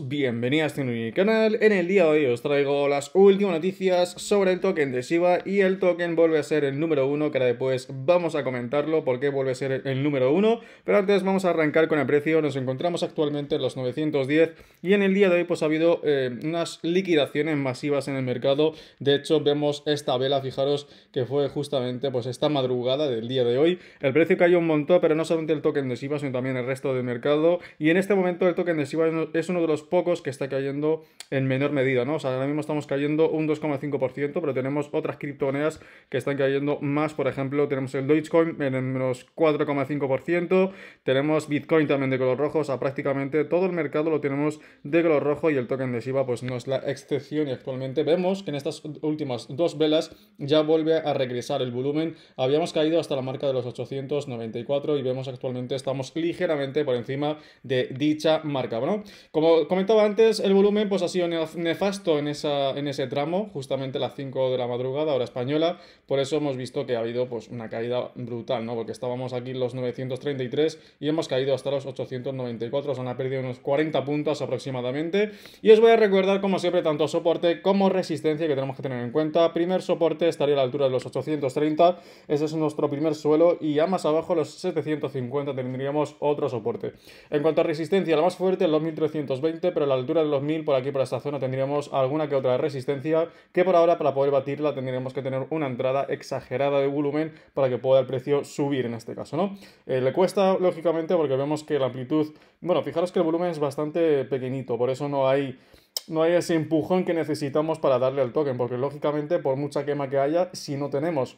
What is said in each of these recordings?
bienvenidos a mi este canal. En el día de hoy os traigo las últimas noticias sobre el token de Shiba y el token vuelve a ser el número uno, que ahora después vamos a comentarlo porque vuelve a ser el número uno. Pero antes vamos a arrancar con el precio, nos encontramos actualmente en los 910 y en el día de hoy pues ha habido eh, unas liquidaciones masivas en el mercado. De hecho vemos esta vela, fijaros que fue justamente pues esta madrugada del día de hoy. El precio cayó un montón, pero no solamente el token de Shiba, sino también el resto del mercado. Y en este momento el token de Shiba es uno de los pocos que está cayendo en menor medida, ¿no? O sea, ahora mismo estamos cayendo un 2,5%, pero tenemos otras criptomonedas que están cayendo más, por ejemplo, tenemos el Dogecoin en menos 4,5%, tenemos Bitcoin también de color rojo, o sea, prácticamente todo el mercado lo tenemos de color rojo y el token de Shiba pues no es la excepción y actualmente vemos que en estas últimas dos velas ya vuelve a regresar el volumen, habíamos caído hasta la marca de los 894 y vemos actualmente estamos ligeramente por encima de dicha marca, ¿no? como comentaba antes, el volumen pues, ha sido nefasto en, esa, en ese tramo, justamente las 5 de la madrugada, hora española. Por eso hemos visto que ha habido pues, una caída brutal, ¿no? Porque estábamos aquí en los 933 y hemos caído hasta los 894. O sea, han perdido unos 40 puntos aproximadamente. Y os voy a recordar, como siempre, tanto soporte como resistencia que tenemos que tener en cuenta. Primer soporte estaría a la altura de los 830. Ese es nuestro primer suelo. Y ya más abajo, los 750, tendríamos otro soporte. En cuanto a resistencia, la más fuerte, los 1320 pero a la altura de los 1000, por aquí, por esta zona, tendríamos alguna que otra resistencia, que por ahora, para poder batirla, tendríamos que tener una entrada exagerada de volumen para que pueda el precio subir en este caso, ¿no? Eh, le cuesta, lógicamente, porque vemos que la amplitud... Bueno, fijaros que el volumen es bastante pequeñito, por eso no hay no hay ese empujón que necesitamos para darle al token, porque lógicamente, por mucha quema que haya, si no tenemos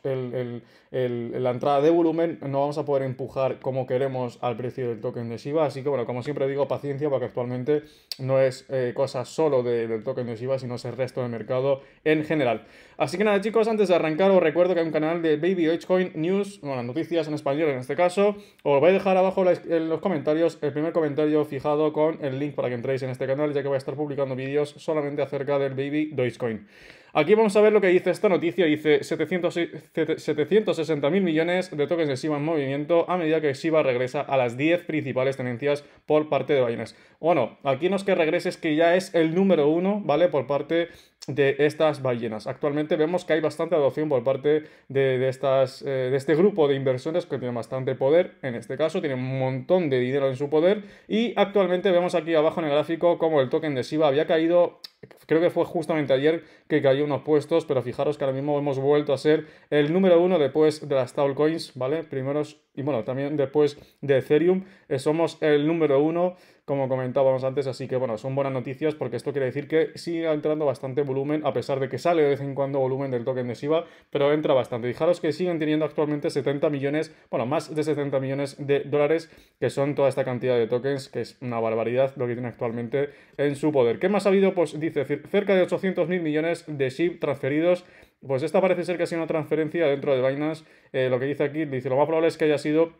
la entrada de volumen, no vamos a poder empujar como queremos al precio del token de Shiba. Así que, bueno, como siempre digo, paciencia, porque actualmente no es eh, cosa solo del token de Shiba, sino es el resto del mercado en general. Así que nada, chicos, antes de arrancar, os recuerdo que hay un canal de Baby coin News, bueno, noticias en español en este caso. Os voy a dejar abajo en los comentarios el primer comentario fijado con el link para que entréis en este canal, ya que voy a estar publicando vídeos solamente acerca del baby Dogecoin. Aquí vamos a ver lo que dice esta noticia. Dice 760.000 millones de tokens de Shiba en movimiento a medida que Shiba regresa a las 10 principales tenencias por parte de Binance. Bueno, aquí no es que es que ya es el número uno, ¿vale? Por parte de estas ballenas. Actualmente vemos que hay bastante adopción por parte de, estas, eh, de este grupo de inversores que tiene bastante poder, en este caso tienen un montón de dinero en su poder y actualmente vemos aquí abajo en el gráfico como el token de Shiba había caído creo que fue justamente ayer que cayó unos puestos, pero fijaros que ahora mismo hemos vuelto a ser el número uno después de las Coins, ¿vale? Primeros y bueno, también después de Ethereum eh, somos el número uno, como comentábamos antes, así que bueno, son buenas noticias porque esto quiere decir que sigue entrando bastante volumen, a pesar de que sale de vez en cuando volumen del token de Shiba, pero entra bastante. Fijaros que siguen teniendo actualmente 70 millones, bueno, más de 70 millones de dólares, que son toda esta cantidad de tokens, que es una barbaridad lo que tiene actualmente en su poder. ¿Qué más ha habido? Pues dice cerca de 800 mil millones de SHIB transferidos pues esta parece ser que ha sido una transferencia dentro de Binance. Eh, lo que dice aquí, dice, lo más probable es que haya sido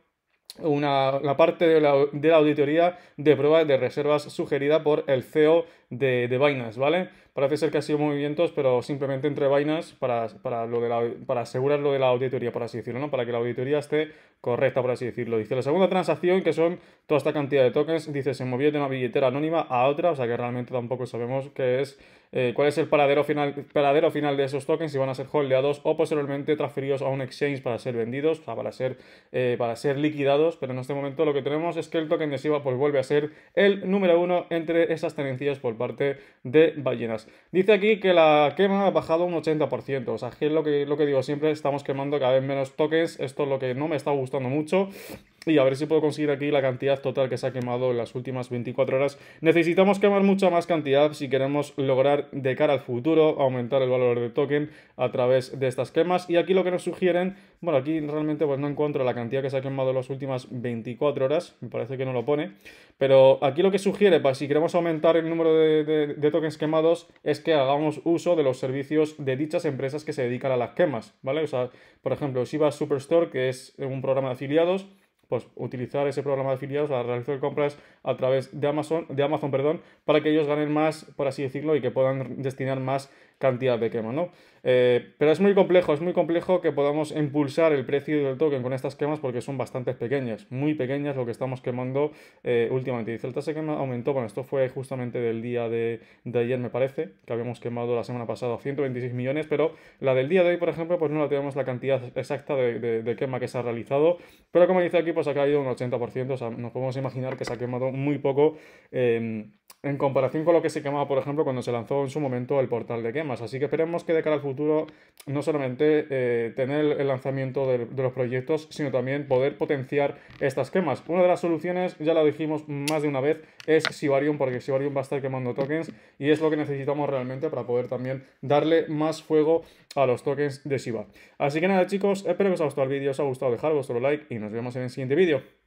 una, la parte de la, auditoría de prueba de reservas sugerida por el CEO de, de Binance, ¿vale? Parece ser que ha sido movimientos, pero simplemente entre vainas para, para, lo de la, asegurar lo de la auditoría, por así decirlo, ¿no? Para que la auditoría esté correcta, por así decirlo. Dice la segunda transacción, que son toda esta cantidad de tokens, dice se movió de una billetera anónima a otra, o sea que realmente tampoco sabemos qué es, eh, cuál es el paradero final, paradero final de esos tokens, si van a ser holdeados o posteriormente transferidos a un exchange para ser vendidos, o sea, para ser, eh, para ser liquidados, pero en este momento lo que tenemos es que el token de Shiba pues, vuelve a ser el número uno entre esas tenencias por parte de ballenas. Dice aquí que la quema ha bajado un 80%. O sea, que es lo que, lo que digo siempre, estamos quemando cada vez menos toques Esto es lo que no me está gustando mucho. Y a ver si puedo conseguir aquí la cantidad total que se ha quemado en las últimas 24 horas. Necesitamos quemar mucha más cantidad si queremos lograr de cara al futuro aumentar el valor del token a través de estas quemas. Y aquí lo que nos sugieren, bueno, aquí realmente pues no encuentro la cantidad que se ha quemado en las últimas 24 horas, me parece que no lo pone. Pero aquí lo que sugiere para si queremos aumentar el número de, tokens quemados es que hagamos uso de los servicios de dichas empresas que se dedican a las quemas, ¿vale? O sea, por ejemplo, Shiba Superstore, que es un programa de afiliados pues, utilizar ese programa de afiliados a realizar compras a través de Amazon, de Amazon perdón, para que ellos ganen más, por así decirlo, y que puedan destinar más cantidad de quema, ¿no? Eh, pero es muy complejo, es muy complejo que podamos impulsar el precio del token con estas quemas porque son bastante pequeñas, muy pequeñas lo que estamos quemando eh, últimamente. Dice, el tasa de quema aumentó, bueno, esto fue justamente del día de, ayer me parece, que habíamos quemado la semana pasada 126 millones, pero la del día de hoy, por ejemplo, pues no la tenemos la cantidad exacta de, quema que se ha realizado, pero como dice aquí, pues ha caído un 80%, o sea, nos podemos imaginar que se ha quemado muy poco. Eh, en comparación con lo que se quemaba, por ejemplo, cuando se lanzó en su momento el portal de quemas. Así que esperemos que de cara al futuro no solamente eh, tener el lanzamiento de, los proyectos, sino también poder potenciar estas quemas. Una de las soluciones, ya lo dijimos más de una vez, es Sibarium, porque Sibarium va a estar quemando tokens y es lo que necesitamos realmente para poder también darle más fuego a los tokens de Shiba. Así que nada chicos, espero que os haya gustado el vídeo, os ha gustado dejar vuestro like y nos vemos en el siguiente vídeo.